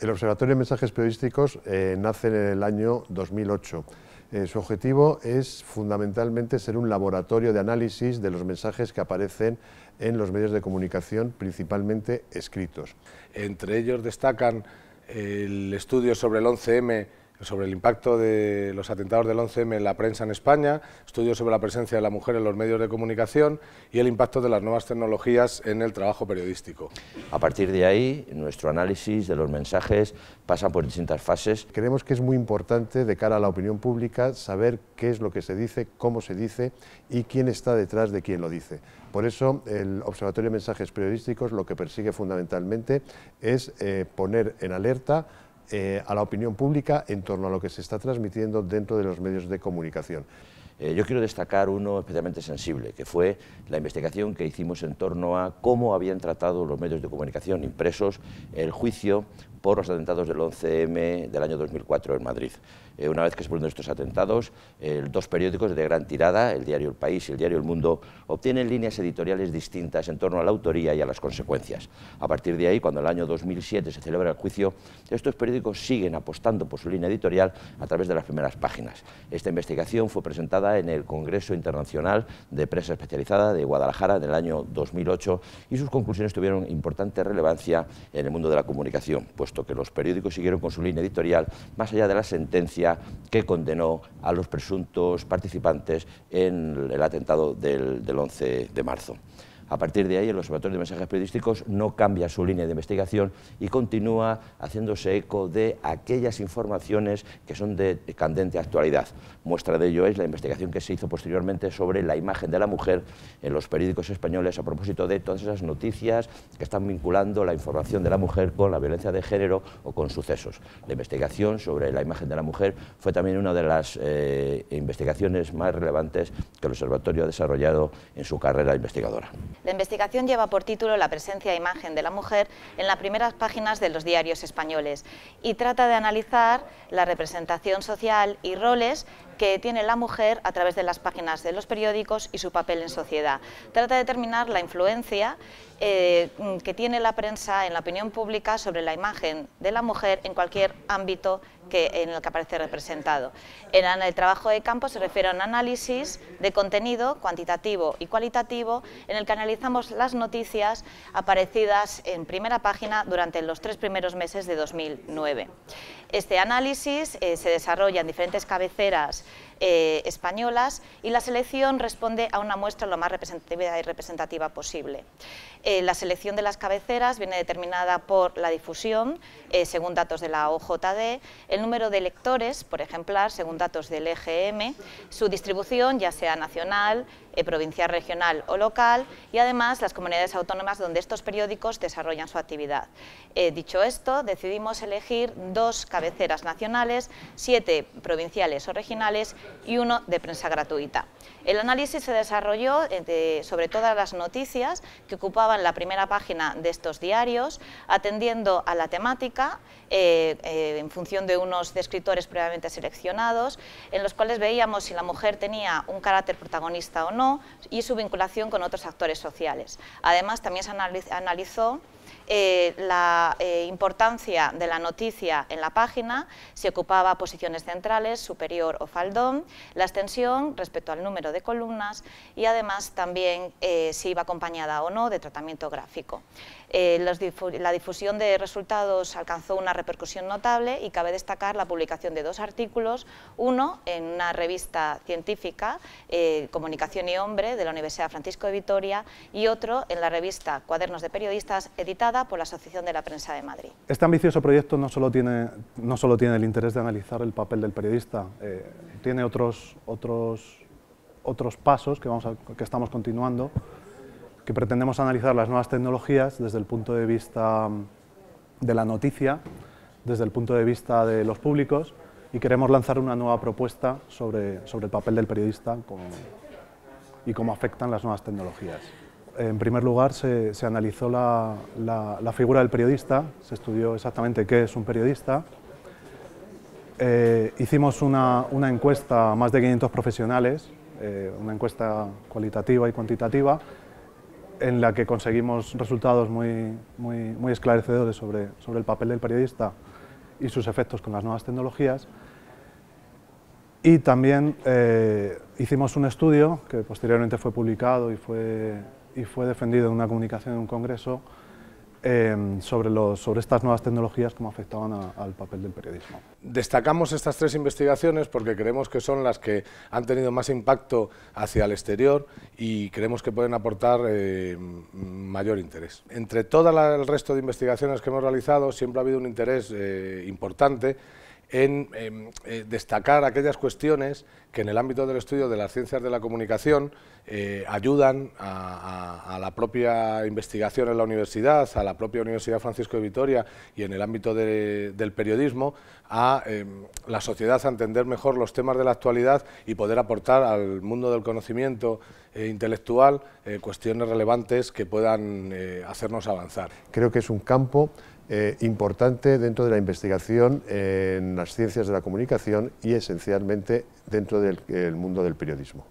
El Observatorio de Mensajes Periodísticos eh, nace en el año 2008. Eh, su objetivo es fundamentalmente ser un laboratorio de análisis de los mensajes que aparecen en los medios de comunicación, principalmente escritos. Entre ellos destacan el estudio sobre el 11M sobre el impacto de los atentados del 11M en la prensa en España, estudios sobre la presencia de la mujer en los medios de comunicación y el impacto de las nuevas tecnologías en el trabajo periodístico. A partir de ahí, nuestro análisis de los mensajes pasa por distintas fases. Creemos que es muy importante de cara a la opinión pública saber qué es lo que se dice, cómo se dice y quién está detrás de quién lo dice. Por eso el Observatorio de Mensajes Periodísticos lo que persigue fundamentalmente es eh, poner en alerta eh, a la opinión pública en torno a lo que se está transmitiendo dentro de los medios de comunicación. Eh, yo quiero destacar uno especialmente sensible, que fue la investigación que hicimos en torno a cómo habían tratado los medios de comunicación impresos el juicio por los atentados del 11M del año 2004 en Madrid. Eh, una vez que se producen estos atentados, dos periódicos de gran tirada, el diario El País y el diario El Mundo, obtienen líneas editoriales distintas en torno a la autoría y a las consecuencias. A partir de ahí, cuando el año 2007 se celebra el juicio, estos periódicos siguen apostando por su línea editorial a través de las primeras páginas. Esta investigación fue presentada en el Congreso Internacional de Prensa Especializada de Guadalajara en el año 2008 y sus conclusiones tuvieron importante relevancia en el mundo de la comunicación. Pues puesto que los periódicos siguieron con su línea editorial, más allá de la sentencia que condenó a los presuntos participantes en el atentado del, del 11 de marzo. A partir de ahí, el Observatorio de Mensajes Periodísticos no cambia su línea de investigación y continúa haciéndose eco de aquellas informaciones que son de candente actualidad. Muestra de ello es la investigación que se hizo posteriormente sobre la imagen de la mujer en los periódicos españoles a propósito de todas esas noticias que están vinculando la información de la mujer con la violencia de género o con sucesos. La investigación sobre la imagen de la mujer fue también una de las eh, investigaciones más relevantes que el observatorio ha desarrollado en su carrera investigadora. La investigación lleva por título La presencia e imagen de la mujer en las primeras páginas de los diarios españoles y trata de analizar la representación social y roles que tiene la mujer a través de las páginas de los periódicos y su papel en sociedad. Trata de determinar la influencia eh, mm, que tiene la prensa en la opinión pública sobre la imagen de la mujer en cualquier ámbito en el que aparece representado. En el trabajo de campo se refiere a un análisis de contenido cuantitativo y cualitativo en el canal analizamos las noticias aparecidas en primera página durante los tres primeros meses de 2009. Este análisis eh, se desarrolla en diferentes cabeceras eh, españolas y la selección responde a una muestra lo más representativa y representativa posible. Eh, la selección de las cabeceras viene determinada por la difusión, eh, según datos de la OJD, el número de lectores por ejemplo, según datos del EGM, su distribución, ya sea nacional, provincial, regional o local, y además las comunidades autónomas donde estos periódicos desarrollan su actividad. dicho esto, decidimos elegir dos cabeceras nacionales, siete provinciales o regionales y uno de prensa gratuita. El análisis se desarrolló eh, sobre todas las noticias que ocupaban la primera página de estos diarios, atendiendo a la temática eh, eh, en función de unos descriptores previamente seleccionados, en los cuales veíamos si la mujer tenía un carácter protagonista o no y su vinculación con otros actores sociales. Además, también se analizó eh, la eh, importancia de la noticia en la página, si ocupaba posiciones centrales, superior o faldón, la extensión respecto al número de columnas y además también eh, si iba acompañada o no de tratamiento gráfico. Eh, la difusión de resultados alcanzó una repercusión notable y cabe destacar la publicación de dos artículos, uno en una revista científica, eh, Comunicación y Hombre, de la Universidad Francisco de Vitoria, y otro en la revista Cuadernos de Periodistas, editada por la Asociación de la Prensa de Madrid. Este ambicioso proyecto no solo tiene, el interés de analizar el papel del periodista, eh, tiene otros, otros, pasos que, que estamos continuando que pretendemos analizar las nuevas tecnologías desde el punto de vista mm, de la noticia, desde el punto de vista de los públicos y queremos lanzar una nueva propuesta sobre, sobre el papel del periodista y cómo afectan las nuevas tecnologías. En primer lugar, se, se analizó la, la, figura del periodista, se estudió exactamente qué es un periodista. Eh, hicimos una, una, encuesta a más de 500 profesionales, eh, una encuesta cualitativa y cuantitativa, en la que conseguimos resultados muy, muy, muy esclarecedores sobre, sobre el papel del periodista y sus efectos con las nuevas tecnologías. Y también eh, hicimos un estudio que posteriormente fue publicado y fue, y fue defendido en una comunicación en un congreso Em, sobre, sobre estas nuevas tecnologías, cómo afectaban al papel del periodismo. Destacamos estas tres investigaciones porque creemos que son las que han tenido más impacto hacia el exterior y creemos que pueden aportar eh, mayor interés. Entre todo el resto de investigaciones que hemos realizado siempre ha habido un interés eh, importante en em, eh, destacar aquellas cuestiones que en el ámbito del estudio de las ciencias de la comunicación eh, ayudan a, la propia investigación en la universidad, a la propia Universidad Francisco de Vitoria y en el ámbito del periodismo, a em, la sociedad a entender mejor los temas de la actualidad y poder aportar al mundo del conocimiento eh, intelectual cuestiones relevantes que puedan hacernos avanzar. Creo que es un campo eh, importante dentro de la investigación en las ciencias de la comunicación y esencialmente dentro del mundo del periodismo.